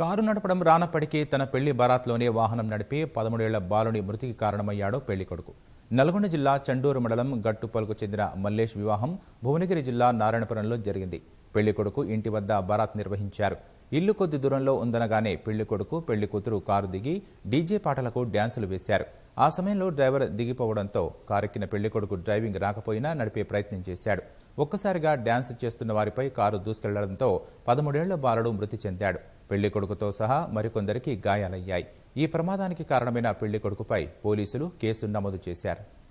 car నడపడం రానప్పటికీ తన పెళ్లి బరాత్లోనే వాహనం నడిపి పదమూడేళ్ల బాలుని మృతికి కారణమయ్యాడు పెళ్లి కొడుకు నల్గొండ జిల్లా చండూరు మండలం గట్టుపల్కు చెందిన మల్లేష్ వివాహం భువనగిరి జిల్లా నారాయణపురంలో జరిగింది పెళ్లి కొడుకు ఇంటి వద్ద బరాత్ నిర్వహించారు ఇల్లు కొద్ది దూరంలో ఉందనగానే పెళ్లి కొడుకు పెళ్లి కూతురు కారు దిగి డీజే పాటలకు డ్యాన్సులు వేశారు ఆ సమయంలో డ్రైవర్ దిగిపోవడంతో కారెక్కిన పెళ్లి కొడుకు డ్రైవింగ్ రాకపోయినా నడిపే ప్రయత్నం చేశాడు ఒక్కసారిగా డ్యాన్స్ చేస్తున్న వారిపై కారు దూసుకెళ్లడంతో పదమూడేళ్ల బాలుడు మృతి చెందాడు పెళ్లి కొడుకుతో సహా మరికొందరికి గాయాలయ్యాయి ఈ ప్రమాదానికి కారణమైన పెళ్లి కొడుకుపై పోలీసులు కేసు నమోదు చేశారు